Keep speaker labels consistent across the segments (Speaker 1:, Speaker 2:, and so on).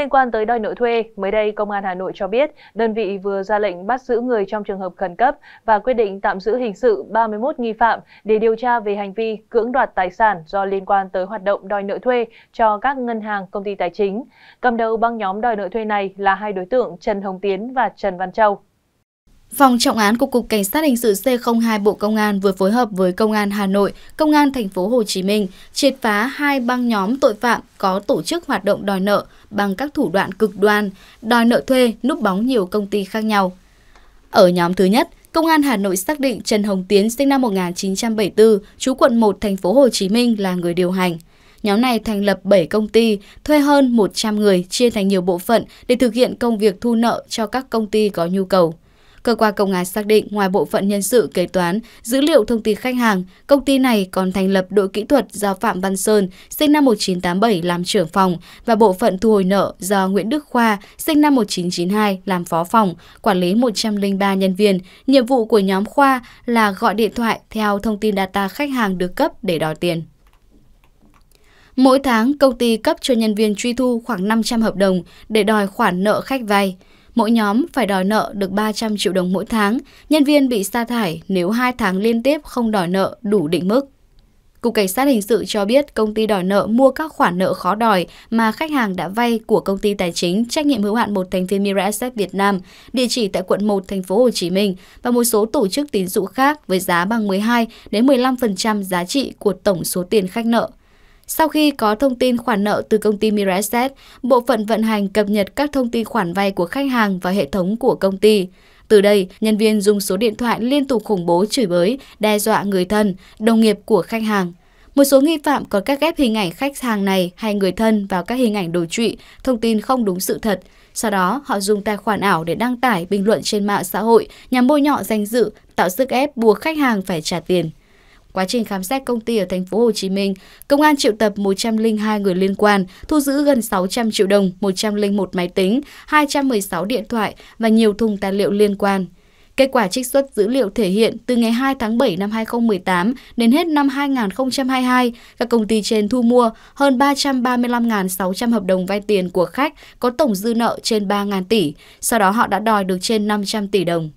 Speaker 1: liên quan tới đòi nợ thuê, mới đây Công an Hà Nội cho biết đơn vị vừa ra lệnh bắt giữ người trong trường hợp khẩn cấp và quyết định tạm giữ hình sự 31 nghi phạm để điều tra về hành vi cưỡng đoạt tài sản do liên quan tới hoạt động đòi nợ thuê cho các ngân hàng công ty tài chính. Cầm đầu băng nhóm đòi nợ thuê này là hai đối tượng Trần Hồng Tiến và Trần Văn Châu.
Speaker 2: Phòng trọng án của Cục Cảnh sát Hình sự C02 Bộ Công an vừa phối hợp với Công an Hà Nội, Công an Thành phố Hồ Chí Minh triệt phá hai băng nhóm tội phạm có tổ chức hoạt động đòi nợ bằng các thủ đoạn cực đoan, đòi nợ thuê, núp bóng nhiều công ty khác nhau. Ở nhóm thứ nhất, Công an Hà Nội xác định Trần Hồng Tiến sinh năm 1974, trú quận 1 thành phố Hồ Chí Minh là người điều hành. Nhóm này thành lập 7 công ty, thuê hơn 100 người chia thành nhiều bộ phận để thực hiện công việc thu nợ cho các công ty có nhu cầu. Cơ quan công an xác định ngoài bộ phận nhân sự kế toán, dữ liệu thông tin khách hàng, công ty này còn thành lập đội kỹ thuật do Phạm Văn Sơn, sinh năm 1987 làm trưởng phòng và bộ phận thu hồi nợ do Nguyễn Đức Khoa, sinh năm 1992 làm phó phòng, quản lý 103 nhân viên. Nhiệm vụ của nhóm Khoa là gọi điện thoại theo thông tin data khách hàng được cấp để đòi tiền. Mỗi tháng, công ty cấp cho nhân viên truy thu khoảng 500 hợp đồng để đòi khoản nợ khách vay. Mỗi nhóm phải đòi nợ được 300 triệu đồng mỗi tháng, nhân viên bị sa thải nếu 2 tháng liên tiếp không đòi nợ đủ định mức. Cục Cảnh sát Hình sự cho biết công ty đòi nợ mua các khoản nợ khó đòi mà khách hàng đã vay của công ty tài chính trách nhiệm hữu hạn một thành viên Mira Asset Việt Nam, địa chỉ tại quận 1 thành phố Hồ Chí Minh và một số tổ chức tín dụng khác với giá bằng 12 đến 15% giá trị của tổng số tiền khách nợ. Sau khi có thông tin khoản nợ từ công ty Miraset, bộ phận vận hành cập nhật các thông tin khoản vay của khách hàng vào hệ thống của công ty. Từ đây, nhân viên dùng số điện thoại liên tục khủng bố chửi bới, đe dọa người thân, đồng nghiệp của khách hàng. Một số nghi phạm có các ghép hình ảnh khách hàng này hay người thân vào các hình ảnh đồ trụy, thông tin không đúng sự thật. Sau đó, họ dùng tài khoản ảo để đăng tải bình luận trên mạng xã hội nhằm bôi nhọ danh dự, tạo sức ép buộc khách hàng phải trả tiền. Quá trình khám xét công ty ở thành phố Hồ Chí Minh, công an triệu tập 102 người liên quan, thu giữ gần 600 triệu đồng, 101 máy tính, 216 điện thoại và nhiều thùng tài liệu liên quan. Kết quả trích xuất dữ liệu thể hiện từ ngày 2 tháng 7 năm 2018 đến hết năm 2022, các công ty trên thu mua hơn 335.600 hợp đồng vay tiền của khách có tổng dư nợ trên 3.000 tỷ, sau đó họ đã đòi được trên 500 tỷ đồng.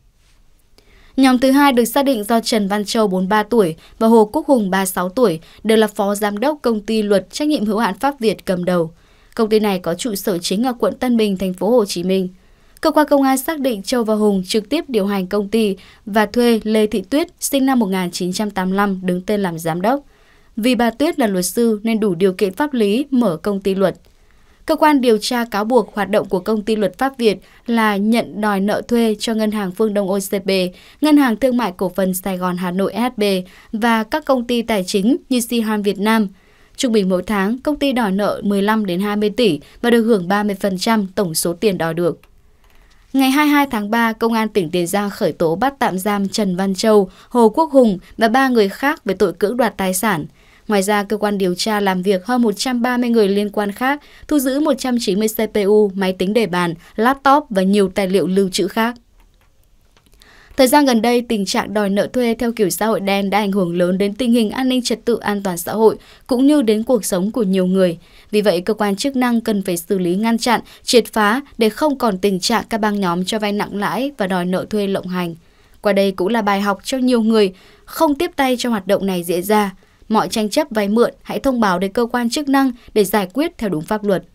Speaker 2: Nhóm thứ hai được xác định do Trần Văn Châu 43 tuổi và Hồ Quốc Hùng 36 tuổi đều là phó giám đốc công ty luật trách nhiệm hữu hạn Pháp Việt cầm đầu. Công ty này có trụ sở chính ở quận Tân Bình, thành phố Hồ Chí Minh. Cơ quan công an xác định Châu và Hùng trực tiếp điều hành công ty và thuê Lê Thị Tuyết sinh năm 1985 đứng tên làm giám đốc. Vì bà Tuyết là luật sư nên đủ điều kiện pháp lý mở công ty luật. Cơ quan điều tra cáo buộc hoạt động của công ty luật pháp Việt là nhận đòi nợ thuê cho Ngân hàng Phương Đông OCB, Ngân hàng Thương mại Cổ phần Sài Gòn Hà Nội SB và các công ty tài chính như Siham Việt Nam. Trung bình mỗi tháng, công ty đòi nợ 15 đến 20 tỷ và được hưởng 30% tổng số tiền đòi được. Ngày 22 tháng 3, Công an tỉnh Tiền Giang khởi tố bắt tạm giam Trần Văn Châu, Hồ Quốc Hùng và ba người khác về tội cưỡng đoạt tài sản – Ngoài ra, cơ quan điều tra làm việc hơn 130 người liên quan khác, thu giữ 190 CPU, máy tính để bàn, laptop và nhiều tài liệu lưu trữ khác. Thời gian gần đây, tình trạng đòi nợ thuê theo kiểu xã hội đen đã ảnh hưởng lớn đến tình hình an ninh trật tự an toàn xã hội, cũng như đến cuộc sống của nhiều người. Vì vậy, cơ quan chức năng cần phải xử lý ngăn chặn, triệt phá để không còn tình trạng các băng nhóm cho vay nặng lãi và đòi nợ thuê lộng hành. Qua đây cũng là bài học cho nhiều người không tiếp tay cho hoạt động này diễn ra, Mọi tranh chấp vay mượn hãy thông báo đến cơ quan chức năng để giải quyết theo đúng pháp luật.